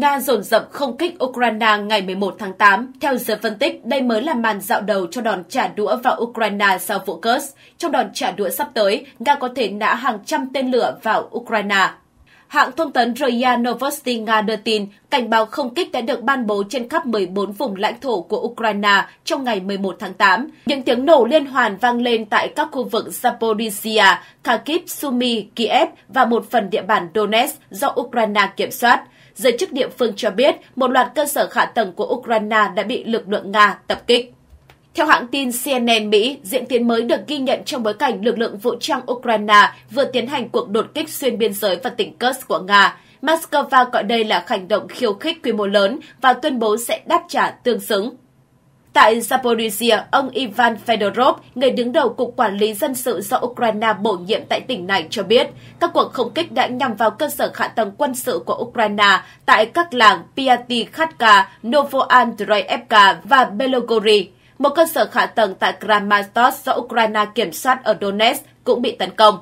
Nga dồn dập không kích Ukraine ngày 11 tháng 8. Theo giới phân tích, đây mới là màn dạo đầu cho đòn trả đũa vào Ukraine sau vụ Kursk. Trong đòn trả đũa sắp tới, Nga có thể nã hàng trăm tên lửa vào Ukraine. Hãng thông tấn Raya Novosti Nga đưa tin, cảnh báo không kích đã được ban bố trên khắp 14 vùng lãnh thổ của Ukraine trong ngày 11 tháng 8. Những tiếng nổ liên hoàn vang lên tại các khu vực Zaporizhia, Kharkiv, Sumy, Kiev và một phần địa bàn Donetsk do Ukraine kiểm soát. Giới chức địa phương cho biết một loạt cơ sở hạ tầng của Ukraine đã bị lực lượng Nga tập kích. Theo hãng tin CNN Mỹ, diễn tiến mới được ghi nhận trong bối cảnh lực lượng vũ trang Ukraine vừa tiến hành cuộc đột kích xuyên biên giới vào tỉnh Kursk của Nga. Moscow gọi đây là hành động khiêu khích quy mô lớn và tuyên bố sẽ đáp trả tương xứng. Tại Zaporizhia, ông Ivan Fedorov, người đứng đầu Cục Quản lý Dân sự do Ukraine bổ nhiệm tại tỉnh này cho biết, các cuộc không kích đã nhằm vào cơ sở hạ tầng quân sự của Ukraine tại các làng Piaty Khatka, Novoandreevka và Belogori. Một cơ sở hạ tầng tại Kramatorsk do Ukraine kiểm soát ở Donetsk cũng bị tấn công.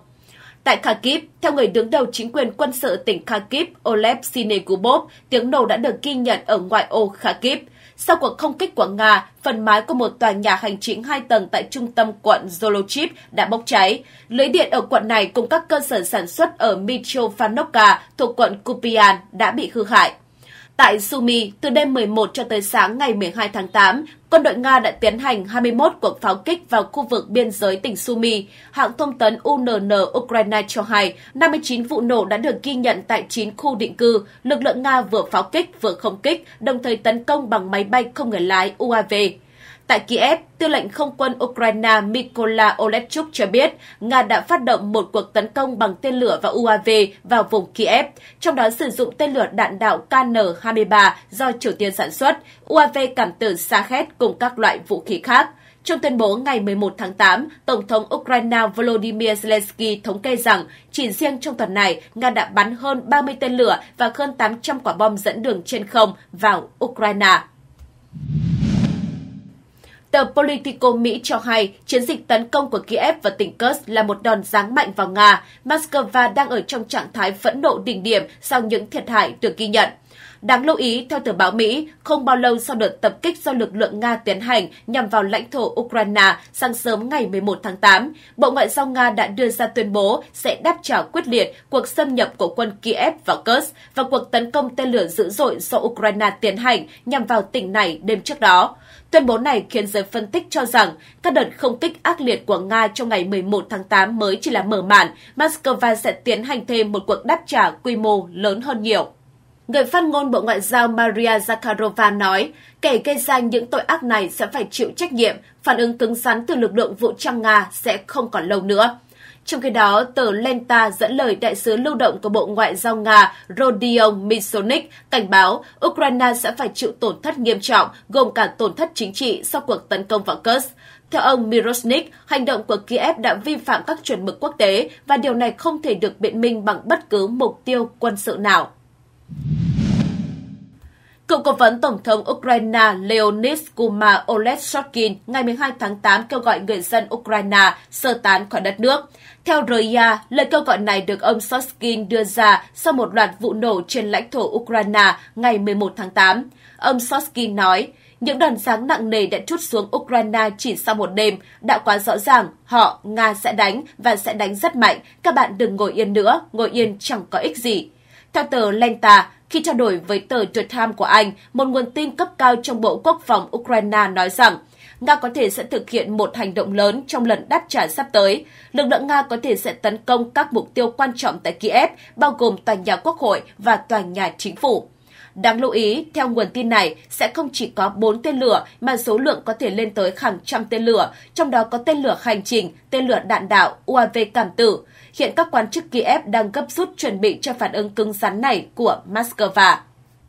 Tại Kharkiv, theo người đứng đầu chính quyền quân sự tỉnh Kharkiv Oleg Sinegubov, tiếng nổ đã được ghi nhận ở ngoại ô Kharkiv – sau cuộc không kích của Nga, phần mái của một tòa nhà hành chính hai tầng tại trung tâm quận Zolochip đã bốc cháy. Lưới điện ở quận này cùng các cơ sở sản xuất ở Michovanovka thuộc quận Kupian đã bị hư hại. Tại Sumy, từ đêm 11 cho tới sáng ngày 12 tháng 8, quân đội Nga đã tiến hành 21 cuộc pháo kích vào khu vực biên giới tỉnh Sumy. Hãng thông tấn UNN Ukraine cho hay 59 vụ nổ đã được ghi nhận tại 9 khu định cư. Lực lượng Nga vừa pháo kích vừa không kích, đồng thời tấn công bằng máy bay không người lái UAV. Tại Kiev, tư lệnh không quân Ukraine Mykola Olechuk cho biết Nga đã phát động một cuộc tấn công bằng tên lửa và UAV vào vùng Kiev, trong đó sử dụng tên lửa đạn đạo KN-23 do Triều Tiên sản xuất, UAV cảm tử Sahet cùng các loại vũ khí khác. Trong tuyên bố ngày 11 tháng 8, Tổng thống Ukraine Volodymyr Zelensky thống kê rằng chỉ riêng trong tuần này, Nga đã bắn hơn 30 tên lửa và hơn 800 quả bom dẫn đường trên không vào Ukraine. Tờ Politico Mỹ cho hay chiến dịch tấn công của Kiev và tỉnh Kursk là một đòn giáng mạnh vào Nga. Moscow đang ở trong trạng thái phẫn nộ đỉnh điểm sau những thiệt hại được ghi nhận. Đáng lưu ý, theo tờ báo Mỹ, không bao lâu sau đợt tập kích do lực lượng Nga tiến hành nhằm vào lãnh thổ Ukraine sáng sớm ngày 11 tháng 8, Bộ Ngoại giao Nga đã đưa ra tuyên bố sẽ đáp trả quyết liệt cuộc xâm nhập của quân Kiev vào Kursk và cuộc tấn công tên lửa dữ dội do Ukraine tiến hành nhằm vào tỉnh này đêm trước đó. Tuyên bố này khiến giới phân tích cho rằng các đợt không kích ác liệt của Nga trong ngày 11 tháng 8 mới chỉ là mở màn, Moscow sẽ tiến hành thêm một cuộc đáp trả quy mô lớn hơn nhiều. Người phát ngôn Bộ Ngoại giao Maria Zakharova nói, kẻ gây ra những tội ác này sẽ phải chịu trách nhiệm, phản ứng cứng rắn từ lực lượng vũ trang Nga sẽ không còn lâu nữa. Trong khi đó, tờ Lenta dẫn lời đại sứ lưu động của Bộ Ngoại giao Nga Rodion Misonik cảnh báo Ukraine sẽ phải chịu tổn thất nghiêm trọng, gồm cả tổn thất chính trị sau cuộc tấn công vào Kursk. Theo ông Mirosnik, hành động của Kiev đã vi phạm các chuẩn mực quốc tế và điều này không thể được biện minh bằng bất cứ mục tiêu quân sự nào. Cựu cố vấn Tổng thống Ukraine Leonid Kuma Shokin ngày 12 tháng 8 kêu gọi người dân Ukraine sơ tán khỏi đất nước. Theo RIA, lời kêu gọi này được ông Shokin đưa ra sau một loạt vụ nổ trên lãnh thổ Ukraine ngày 11 tháng 8. Ông Shokin nói, những đòn sáng nặng nề đã trút xuống Ukraine chỉ sau một đêm đã quá rõ ràng, họ, Nga sẽ đánh và sẽ đánh rất mạnh, các bạn đừng ngồi yên nữa, ngồi yên chẳng có ích gì. Theo tờ Lenta, khi trao đổi với tờ The Times của Anh, một nguồn tin cấp cao trong Bộ Quốc phòng Ukraine nói rằng Nga có thể sẽ thực hiện một hành động lớn trong lần đáp trả sắp tới. Lực lượng Nga có thể sẽ tấn công các mục tiêu quan trọng tại Kiev, bao gồm tòa nhà quốc hội và tòa nhà chính phủ. Đáng lưu ý, theo nguồn tin này, sẽ không chỉ có 4 tên lửa mà số lượng có thể lên tới hàng trăm tên lửa, trong đó có tên lửa hành trình, tên lửa đạn đạo, UAV cảm tử. Hiện các quan chức Kiev đang gấp rút chuẩn bị cho phản ứng cứng rắn này của Moscow.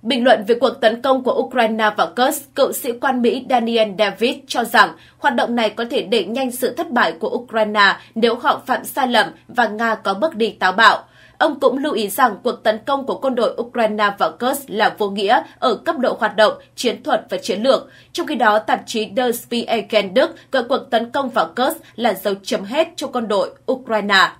Bình luận về cuộc tấn công của Ukraine vào Kursk, cựu sĩ quan Mỹ Daniel David cho rằng hoạt động này có thể đẩy nhanh sự thất bại của Ukraine nếu họ phạm sai lầm và Nga có bước đi táo bạo. Ông cũng lưu ý rằng cuộc tấn công của quân đội Ukraine vào Kursk là vô nghĩa ở cấp độ hoạt động, chiến thuật và chiến lược. Trong khi đó, tạp chí Der Spiegel Đức gọi cuộc tấn công vào Kursk là dấu chấm hết cho quân đội Ukraine.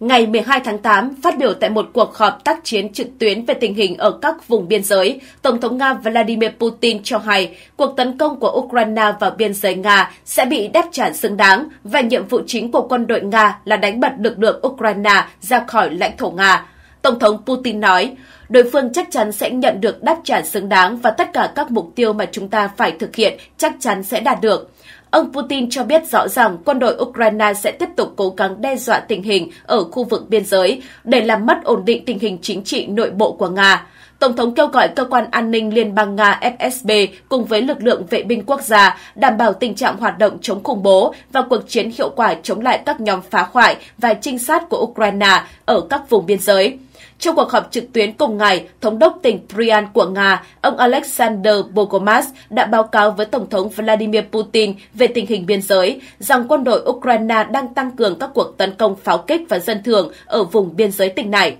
Ngày 12 tháng 8, phát biểu tại một cuộc họp tác chiến trực tuyến về tình hình ở các vùng biên giới, Tổng thống Nga Vladimir Putin cho hay cuộc tấn công của Ukraine vào biên giới Nga sẽ bị đáp trả xứng đáng và nhiệm vụ chính của quân đội Nga là đánh bật lực lượng Ukraine ra khỏi lãnh thổ Nga. Tổng thống Putin nói, đối phương chắc chắn sẽ nhận được đáp trả xứng đáng và tất cả các mục tiêu mà chúng ta phải thực hiện chắc chắn sẽ đạt được. Ông Putin cho biết rõ ràng quân đội Ukraine sẽ tiếp tục cố gắng đe dọa tình hình ở khu vực biên giới để làm mất ổn định tình hình chính trị nội bộ của Nga. Tổng thống kêu gọi cơ quan an ninh Liên bang Nga FSB cùng với lực lượng vệ binh quốc gia đảm bảo tình trạng hoạt động chống khủng bố và cuộc chiến hiệu quả chống lại các nhóm phá hoại và trinh sát của Ukraine ở các vùng biên giới. Trong cuộc họp trực tuyến cùng ngày, Thống đốc tỉnh Bryan của Nga, ông Alexander Bogomaz đã báo cáo với Tổng thống Vladimir Putin về tình hình biên giới, rằng quân đội Ukraine đang tăng cường các cuộc tấn công pháo kích và dân thường ở vùng biên giới tỉnh này.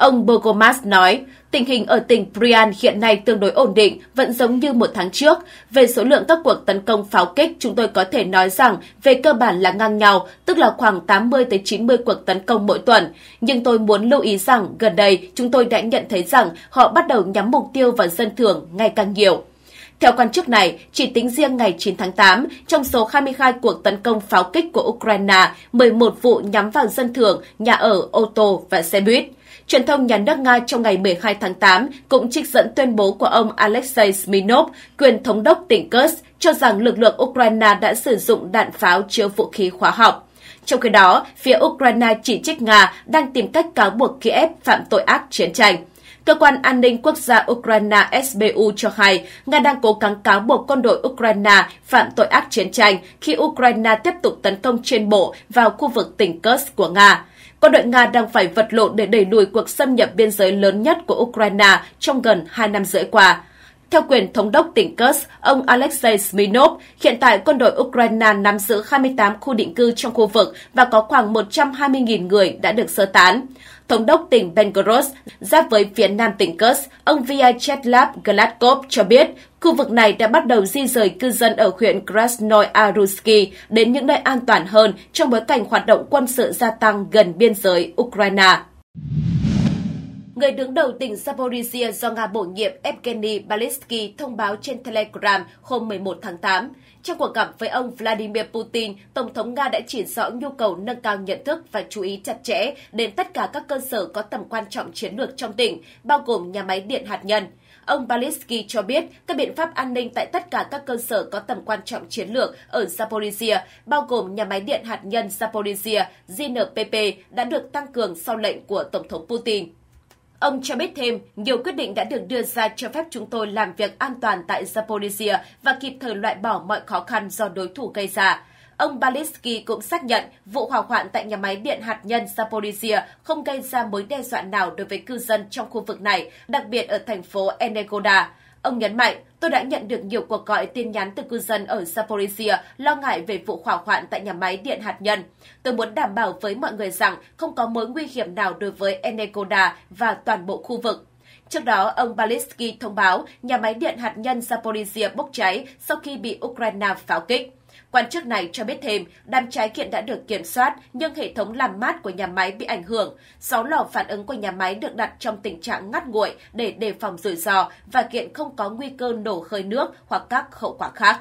Ông Bogomas nói, tình hình ở tỉnh Brian hiện nay tương đối ổn định, vẫn giống như một tháng trước. Về số lượng các cuộc tấn công pháo kích, chúng tôi có thể nói rằng về cơ bản là ngang nhau, tức là khoảng 80-90 cuộc tấn công mỗi tuần. Nhưng tôi muốn lưu ý rằng gần đây chúng tôi đã nhận thấy rằng họ bắt đầu nhắm mục tiêu vào dân thường ngày càng nhiều. Theo quan chức này, chỉ tính riêng ngày 9 tháng 8, trong số 22 cuộc tấn công pháo kích của Ukraine, 11 vụ nhắm vào dân thường, nhà ở, ô tô và xe buýt. Truyền thông nhà nước Nga trong ngày 12 tháng 8 cũng trích dẫn tuyên bố của ông Alexei Smirnov, quyền thống đốc tỉnh Kursk, cho rằng lực lượng Ukraine đã sử dụng đạn pháo chứa vũ khí hóa học. Trong khi đó, phía Ukraine chỉ trích Nga đang tìm cách cáo buộc Kiev phạm tội ác chiến tranh. Cơ quan an ninh quốc gia Ukraine SBU cho hay Nga đang cố gắng cáo buộc quân đội Ukraine phạm tội ác chiến tranh khi Ukraine tiếp tục tấn công trên bộ vào khu vực tỉnh Kursk của Nga. Quân đội Nga đang phải vật lộn để đẩy lùi cuộc xâm nhập biên giới lớn nhất của Ukraine trong gần hai năm rưỡi qua. Theo quyền thống đốc tỉnh Kursk, ông Alexei Smirnov, hiện tại quân đội Ukraine nắm giữ 28 khu định cư trong khu vực và có khoảng 120.000 người đã được sơ tán. Thống đốc tỉnh Belgorod giáp với phía nam tỉnh Kursk, ông Vyacheslav Gladkov cho biết khu vực này đã bắt đầu di rời cư dân ở huyện Krasnoy đến những nơi an toàn hơn trong bối cảnh hoạt động quân sự gia tăng gần biên giới Ukraine người đứng đầu tỉnh Zaporizhia do Nga bổ nhiệm Evgeny Balitsky thông báo trên Telegram hôm 11 tháng 8. Trong cuộc gặp với ông Vladimir Putin, Tổng thống Nga đã chỉ rõ nhu cầu nâng cao nhận thức và chú ý chặt chẽ đến tất cả các cơ sở có tầm quan trọng chiến lược trong tỉnh, bao gồm nhà máy điện hạt nhân. Ông Balisky cho biết các biện pháp an ninh tại tất cả các cơ sở có tầm quan trọng chiến lược ở Zaporizhia, bao gồm nhà máy điện hạt nhân Zaporizhia, GNPP, đã được tăng cường sau lệnh của Tổng thống Putin. Ông cho biết thêm, nhiều quyết định đã được đưa ra cho phép chúng tôi làm việc an toàn tại Zaporizhia và kịp thời loại bỏ mọi khó khăn do đối thủ gây ra. Ông Balisky cũng xác nhận vụ hỏa hoạn tại nhà máy điện hạt nhân Zaporizhia không gây ra mối đe dọa nào đối với cư dân trong khu vực này, đặc biệt ở thành phố Enegoda. Ông nhấn mạnh, tôi đã nhận được nhiều cuộc gọi tin nhắn từ cư dân ở Zaporizhia lo ngại về vụ hỏa hoạn tại nhà máy điện hạt nhân. Tôi muốn đảm bảo với mọi người rằng không có mối nguy hiểm nào đối với Enekoda và toàn bộ khu vực. Trước đó, ông Balitsky thông báo nhà máy điện hạt nhân Zaporizhia bốc cháy sau khi bị Ukraine pháo kích. Quan chức này cho biết thêm, đám cháy kiện đã được kiểm soát nhưng hệ thống làm mát của nhà máy bị ảnh hưởng. 6 lò phản ứng của nhà máy được đặt trong tình trạng ngắt nguội để đề phòng rủi ro và kiện không có nguy cơ nổ khơi nước hoặc các hậu quả khác.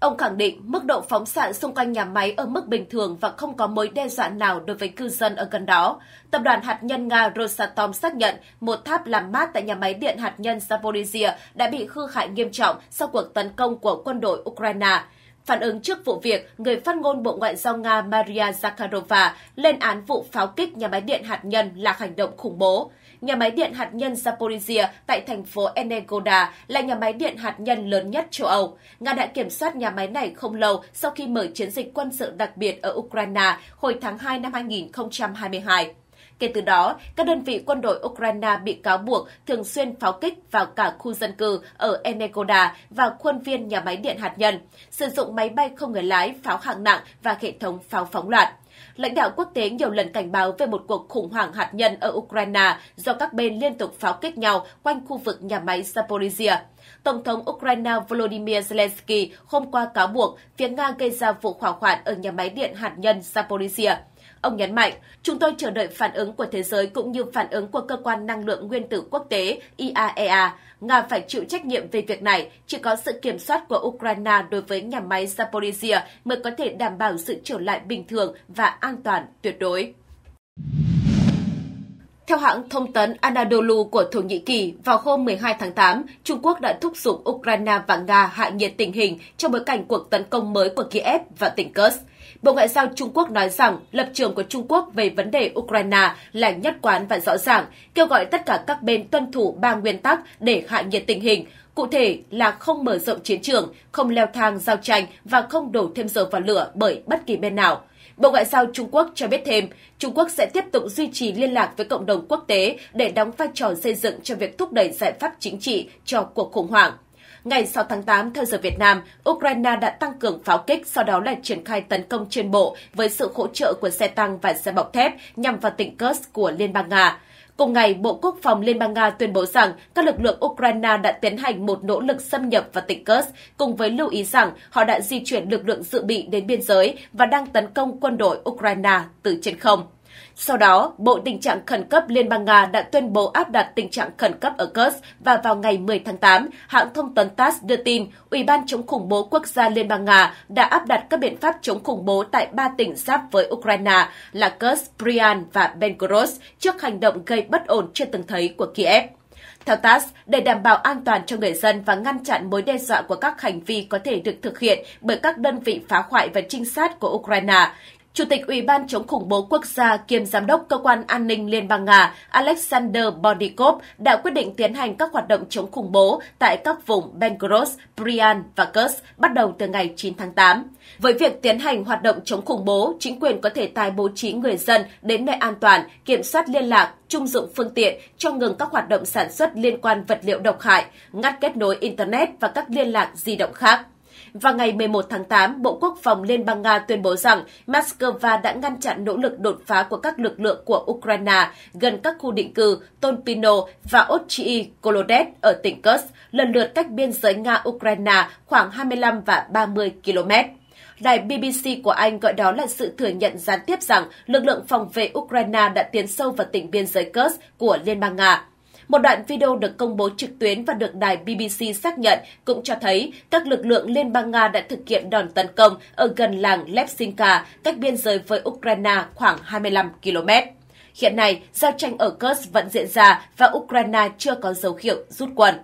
Ông khẳng định mức độ phóng xạ xung quanh nhà máy ở mức bình thường và không có mối đe dọa nào đối với cư dân ở gần đó. Tập đoàn hạt nhân Nga Rosatom xác nhận một tháp làm mát tại nhà máy điện hạt nhân Zaporizhia đã bị hư hại nghiêm trọng sau cuộc tấn công của quân đội Ukraine. Phản ứng trước vụ việc, người phát ngôn Bộ Ngoại giao Nga Maria Zakharova lên án vụ pháo kích nhà máy điện hạt nhân là hành động khủng bố. Nhà máy điện hạt nhân Zaporizhia tại thành phố Enegoda là nhà máy điện hạt nhân lớn nhất châu Âu. Nga đã kiểm soát nhà máy này không lâu sau khi mở chiến dịch quân sự đặc biệt ở Ukraine hồi tháng 2 năm 2022. Kể từ đó, các đơn vị quân đội Ukraine bị cáo buộc thường xuyên pháo kích vào cả khu dân cư ở Enegoda và khuôn viên nhà máy điện hạt nhân, sử dụng máy bay không người lái, pháo hạng nặng và hệ thống pháo phóng loạt. Lãnh đạo quốc tế nhiều lần cảnh báo về một cuộc khủng hoảng hạt nhân ở Ukraine do các bên liên tục pháo kích nhau quanh khu vực nhà máy Zaporizhia. Tổng thống Ukraine Volodymyr Zelensky hôm qua cáo buộc phía Nga gây ra vụ hỏa hoạn ở nhà máy điện hạt nhân Zaporizhia. Ông nhấn mạnh, chúng tôi chờ đợi phản ứng của thế giới cũng như phản ứng của cơ quan năng lượng nguyên tử quốc tế IAEA. E Nga phải chịu trách nhiệm về việc này, chỉ có sự kiểm soát của Ukraine đối với nhà máy Zaporizhia mới có thể đảm bảo sự trở lại bình thường và an toàn tuyệt đối. Theo hãng thông tấn Anadolu của Thổ Nhĩ Kỳ, vào hôm 12 tháng 8, Trung Quốc đã thúc giục Ukraine và Nga hạ nhiệt tình hình trong bối cảnh cuộc tấn công mới của Kiev và tỉnh Kursk. Bộ Ngoại giao Trung Quốc nói rằng lập trường của Trung Quốc về vấn đề Ukraine là nhất quán và rõ ràng, kêu gọi tất cả các bên tuân thủ ba nguyên tắc để hạ nhiệt tình hình, cụ thể là không mở rộng chiến trường, không leo thang giao tranh và không đổ thêm dầu vào lửa bởi bất kỳ bên nào. Bộ Ngoại giao Trung Quốc cho biết thêm, Trung Quốc sẽ tiếp tục duy trì liên lạc với cộng đồng quốc tế để đóng vai trò xây dựng cho việc thúc đẩy giải pháp chính trị cho cuộc khủng hoảng. Ngày 6 tháng 8 theo giờ Việt Nam, Ukraine đã tăng cường pháo kích, sau đó là triển khai tấn công trên bộ với sự hỗ trợ của xe tăng và xe bọc thép nhằm vào tỉnh Kursk của Liên bang Nga. Cùng ngày, Bộ Quốc phòng Liên bang Nga tuyên bố rằng các lực lượng Ukraine đã tiến hành một nỗ lực xâm nhập vào tỉnh Kursk, cùng với lưu ý rằng họ đã di chuyển lực lượng dự bị đến biên giới và đang tấn công quân đội Ukraine từ trên không. Sau đó, Bộ Tình trạng Khẩn cấp Liên bang Nga đã tuyên bố áp đặt tình trạng khẩn cấp ở Kursk và vào ngày 10 tháng 8, hãng thông tấn TASS đưa tin Ủy ban chống khủng bố quốc gia Liên bang Nga đã áp đặt các biện pháp chống khủng bố tại ba tỉnh giáp với Ukraine là Kursk, Bryansk và Belgorod trước hành động gây bất ổn chưa từng thấy của Kiev. Theo TASS, để đảm bảo an toàn cho người dân và ngăn chặn mối đe dọa của các hành vi có thể được thực hiện bởi các đơn vị phá hoại và trinh sát của Ukraine, Chủ tịch Ủy ban chống khủng bố quốc gia kiêm Giám đốc Cơ quan An ninh Liên bang Nga Alexander Bonikov đã quyết định tiến hành các hoạt động chống khủng bố tại các vùng Belgorod, Bryansk và Kursk bắt đầu từ ngày 9 tháng 8. Với việc tiến hành hoạt động chống khủng bố, chính quyền có thể tài bố trí người dân đến nơi an toàn, kiểm soát liên lạc, trung dụng phương tiện, cho ngừng các hoạt động sản xuất liên quan vật liệu độc hại, ngắt kết nối Internet và các liên lạc di động khác vào ngày 11 tháng 8, Bộ Quốc phòng Liên bang Nga tuyên bố rằng Moscow đã ngăn chặn nỗ lực đột phá của các lực lượng của Ukraine gần các khu định cư tonpino và Ochi kolodets ở tỉnh Kursk, lần lượt cách biên giới Nga-Ukraine khoảng 25 và 30 km đài BBC của Anh gọi đó là sự thừa nhận gián tiếp rằng lực lượng phòng vệ Ukraine đã tiến sâu vào tỉnh biên giới Kursk của Liên bang Nga. Một đoạn video được công bố trực tuyến và được đài BBC xác nhận cũng cho thấy các lực lượng Liên bang Nga đã thực hiện đòn tấn công ở gần làng Lepsinka, cách biên giới với Ukraine khoảng 25 km. Hiện nay, giao tranh ở Kursk vẫn diễn ra và Ukraine chưa có dấu hiệu rút quân.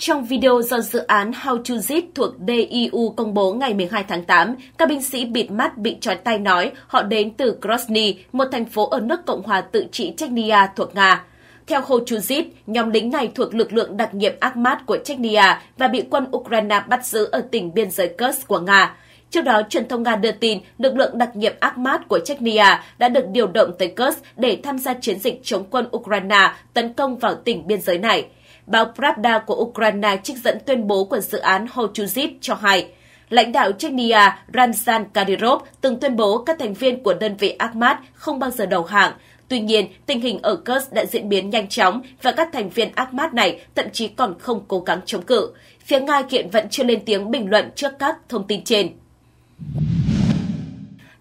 Trong video do dự án How to Zit thuộc DIU công bố ngày 12 tháng 8, các binh sĩ bịt mắt bị trói tay nói họ đến từ Krosny, một thành phố ở nước Cộng hòa tự trị Chechnya thuộc Nga. Theo Zit, nhóm lính này thuộc lực lượng đặc nhiệm Akhmat của Chechnya và bị quân Ukraine bắt giữ ở tỉnh biên giới Kursk của Nga. Trước đó, truyền thông Nga đưa tin lực lượng đặc nhiệm Akhmat của Chechnya đã được điều động tới Kursk để tham gia chiến dịch chống quân Ukraine tấn công vào tỉnh biên giới này. Báo Pravda của Ukraine trích dẫn tuyên bố của dự án Hochuzit cho hay, lãnh đạo Chechnya Ramzan Kadyrov từng tuyên bố các thành viên của đơn vị Akhmat không bao giờ đầu hàng. Tuy nhiên, tình hình ở Kursk đã diễn biến nhanh chóng và các thành viên Akhmat này thậm chí còn không cố gắng chống cự. Phía Nga kiện vẫn chưa lên tiếng bình luận trước các thông tin trên.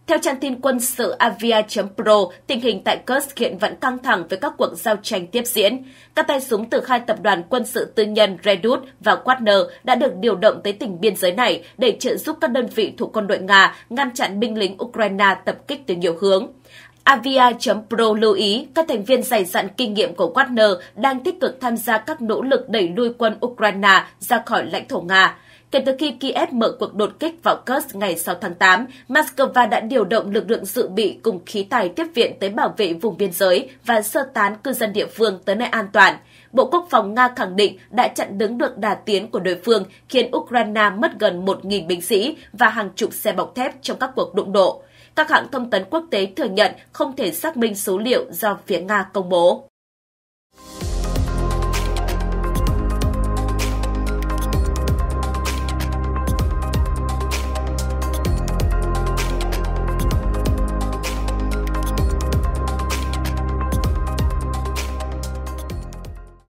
Theo trang tin quân sự avia.pro, tình hình tại Kursk hiện vẫn căng thẳng với các cuộc giao tranh tiếp diễn. Các tay súng từ hai tập đoàn quân sự tư nhân Redut và Wagner đã được điều động tới tỉnh biên giới này để trợ giúp các đơn vị thuộc quân đội Nga ngăn chặn binh lính Ukraine tập kích từ nhiều hướng. Avia.pro lưu ý các thành viên dày dặn kinh nghiệm của Wagner đang tích cực tham gia các nỗ lực đẩy lui quân Ukraine ra khỏi lãnh thổ Nga. Kể từ khi Kiev mở cuộc đột kích vào Kursk ngày 6 tháng 8, Moscow đã điều động lực lượng dự bị cùng khí tài tiếp viện tới bảo vệ vùng biên giới và sơ tán cư dân địa phương tới nơi an toàn. Bộ Quốc phòng Nga khẳng định đã chặn đứng được đà tiến của đối phương, khiến Ukraine mất gần 1.000 binh sĩ và hàng chục xe bọc thép trong các cuộc đụng độ. Các hãng thông tấn quốc tế thừa nhận không thể xác minh số liệu do phía Nga công bố.